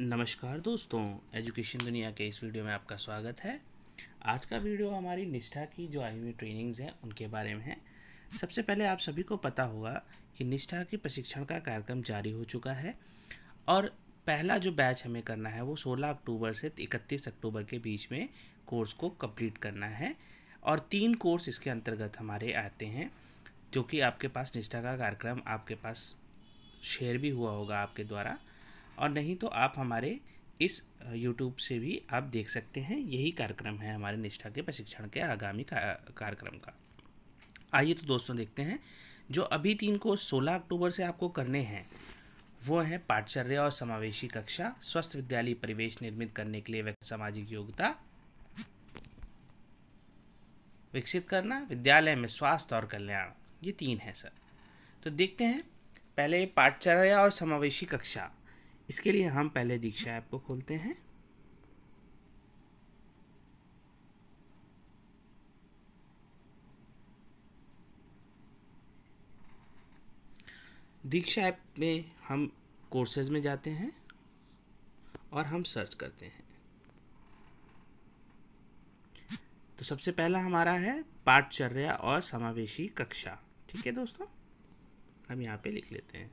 नमस्कार दोस्तों एजुकेशन दुनिया के इस वीडियो में आपका स्वागत है आज का वीडियो हमारी निष्ठा की जो आई हुई ट्रेनिंग्स हैं उनके बारे में है सबसे पहले आप सभी को पता होगा कि निष्ठा के प्रशिक्षण का कार्यक्रम जारी हो चुका है और पहला जो बैच हमें करना है वो 16 अक्टूबर से 31 अक्टूबर के बीच में कोर्स को कम्प्लीट करना है और तीन कोर्स इसके अंतर्गत हमारे आते हैं जो कि आपके पास निष्ठा का कार्यक्रम आपके पास शेयर भी हुआ होगा आपके द्वारा और नहीं तो आप हमारे इस YouTube से भी आप देख सकते हैं यही कार्यक्रम है हमारे निष्ठा के प्रशिक्षण के आगामी कार्यक्रम का आइए तो दोस्तों देखते हैं जो अभी तीन को 16 अक्टूबर से आपको करने हैं वो है पाठचर्य और समावेशी कक्षा स्वस्थ विद्यालय परिवेश निर्मित करने के लिए सामाजिक योग्यता विकसित करना विद्यालय में स्वास्थ्य और कल्याण ये तीन है सर तो देखते हैं पहले पाठचर्या और समावेशी कक्षा इसके लिए हम पहले दीक्षा ऐप को खोलते हैं दीक्षा ऐप में हम कोर्सेज में जाते हैं और हम सर्च करते हैं तो सबसे पहला हमारा है पाठचर्या और समावेशी कक्षा ठीक है दोस्तों हम यहाँ पे लिख लेते हैं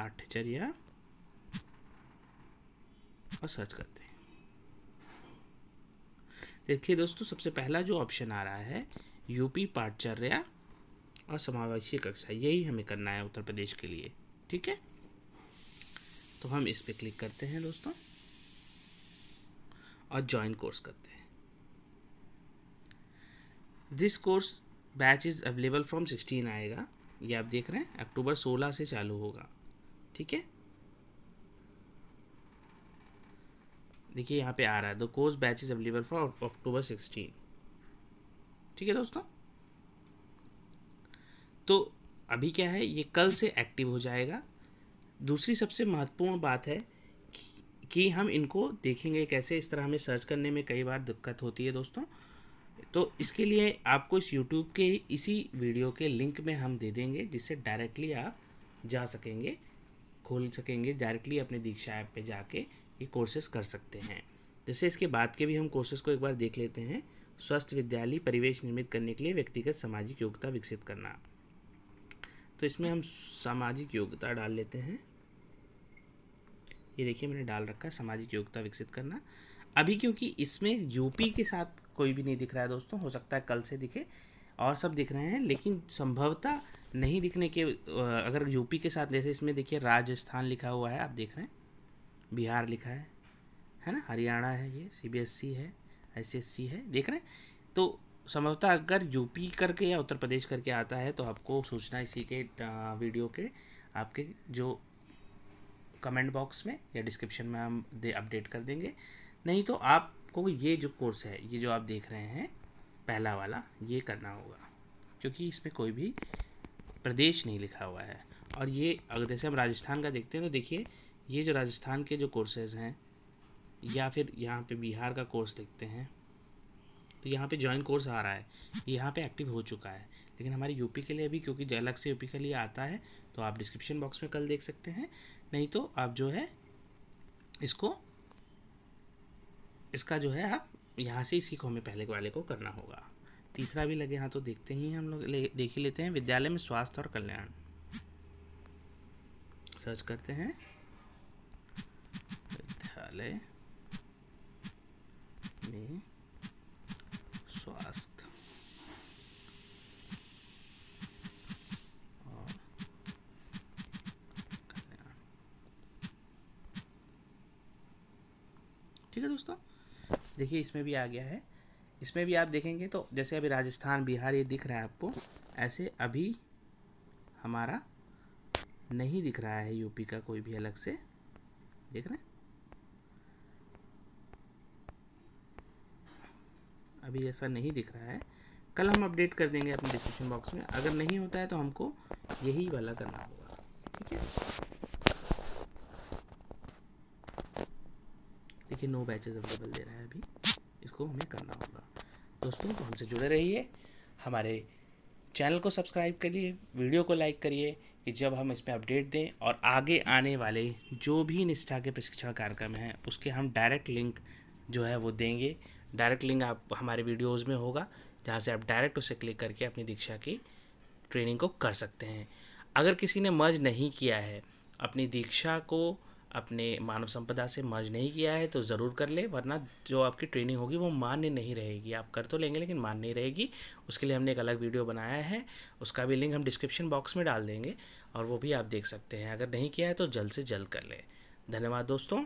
आर्ट या और सर्च करते हैं देखिए दोस्तों सबसे पहला जो ऑप्शन आ रहा है यूपी पाठचर्या और समावेशी कक्षा यही हमें करना है उत्तर प्रदेश के लिए ठीक है तो हम इस पर क्लिक करते हैं दोस्तों और ज्वाइन कोर्स करते हैं this course batch is available from sixteen आएगा ये आप देख रहे हैं अक्टूबर सोलह से चालू होगा ठीक है देखिए यहाँ पे आ रहा है the course batch is available for October sixteen ठीक है दोस्तों तो अभी क्या है ये कल से एक्टिव हो जाएगा दूसरी सबसे महत्वपूर्ण बात है कि, कि हम इनको देखेंगे कैसे इस तरह हमें सर्च करने में कई बार दिक्कत होती है दोस्तों तो इसके लिए आपको इस यूट्यूब के इसी वीडियो के लिंक में हम दे देंगे जिससे डायरेक्टली आप जा सकेंगे खोल सकेंगे डायरेक्टली अपने दीक्षा ऐप पे जाके ये कोर्सेज कर सकते हैं जैसे इसके बाद के भी हम कोर्सेज को एक बार देख लेते हैं स्वस्थ विद्यालय परिवेश निर्मित करने के लिए व्यक्तिगत सामाजिक योग्यता विकसित करना तो इसमें हम सामाजिक योग्यता डाल लेते हैं ये देखिए मैंने डाल रखा है सामाजिक योग्यता विकसित करना अभी क्योंकि इसमें यूपी के साथ कोई भी नहीं दिख रहा है दोस्तों हो सकता है कल से दिखे और सब दिख रहे हैं लेकिन संभवतः नहीं दिखने के अगर यूपी के साथ जैसे इसमें देखिए राजस्थान लिखा हुआ है आप देख रहे हैं बिहार लिखा है है ना हरियाणा है ये सीबीएसई e है सी e है देख रहे हैं तो संभवतः अगर यूपी करके या उत्तर प्रदेश करके आता है तो आपको सूचना इसी के वीडियो के आपके जो कमेंट बॉक्स में या डिस्क्रिप्शन में हम दे अपडेट कर देंगे नहीं तो आपको ये जो कोर्स है ये जो आप देख रहे हैं पहला वाला ये करना होगा क्योंकि इसमें कोई भी प्रदेश नहीं लिखा हुआ है और ये अगर जैसे हम राजस्थान का देखते हैं तो देखिए ये जो राजस्थान के जो कोर्सेज हैं या फिर यहाँ पे बिहार का कोर्स देखते हैं तो यहाँ पे ज्वाइन कोर्स आ रहा है यहाँ पे एक्टिव हो चुका है लेकिन हमारे यूपी के लिए भी क्योंकि अलग से यूपी के लिए आता है तो आप डिस्क्रिप्शन बॉक्स में कल देख सकते हैं नहीं तो आप जो है इसको इसका जो है आप यहाँ से ही सीखो हमें पहले वाले को करना होगा तीसरा भी लगे हाँ तो देखते ही हम लोग देख ही लेते हैं विद्यालय में स्वास्थ्य और कल्याण सर्च करते हैं विद्यालय में स्वास्थ्य और कल्याण ठीक है दोस्तों देखिए इसमें भी आ गया है इसमें भी आप देखेंगे तो जैसे अभी राजस्थान बिहार ये दिख रहा है आपको ऐसे अभी हमारा नहीं दिख रहा है यूपी का कोई भी अलग से देख रहे हैं अभी ऐसा नहीं दिख रहा है कल हम अपडेट कर देंगे अपने डिस्क्रिप्शन बॉक्स में अगर नहीं होता है तो हमको यही वाला करना होगा ठीक है कि नो बैचेज अवेलेबल दे रहा है अभी इसको हमें करना होगा दोस्तों तो हमसे जुड़े रहिए हमारे चैनल को सब्सक्राइब करिए वीडियो को लाइक करिए कि जब हम इसमें अपडेट दें और आगे आने वाले जो भी निष्ठा के प्रशिक्षण कार्यक्रम हैं उसके हम डायरेक्ट लिंक जो है वो देंगे डायरेक्ट लिंक आप हमारे वीडियोज़ में होगा जहाँ से आप डायरेक्ट उसे क्लिक करके अपनी दीक्षा की ट्रेनिंग को कर सकते हैं अगर किसी ने मर्ज नहीं किया है अपनी दीक्षा को अपने मानव संपदा से मर्ज नहीं किया है तो ज़रूर कर ले वरना जो आपकी ट्रेनिंग होगी वो मान्य नहीं रहेगी आप कर तो लेंगे लेकिन मान्य नहीं रहेगी उसके लिए हमने एक अलग वीडियो बनाया है उसका भी लिंक हम डिस्क्रिप्शन बॉक्स में डाल देंगे और वो भी आप देख सकते हैं अगर नहीं किया है तो जल्द से जल्द कर लें धन्यवाद दोस्तों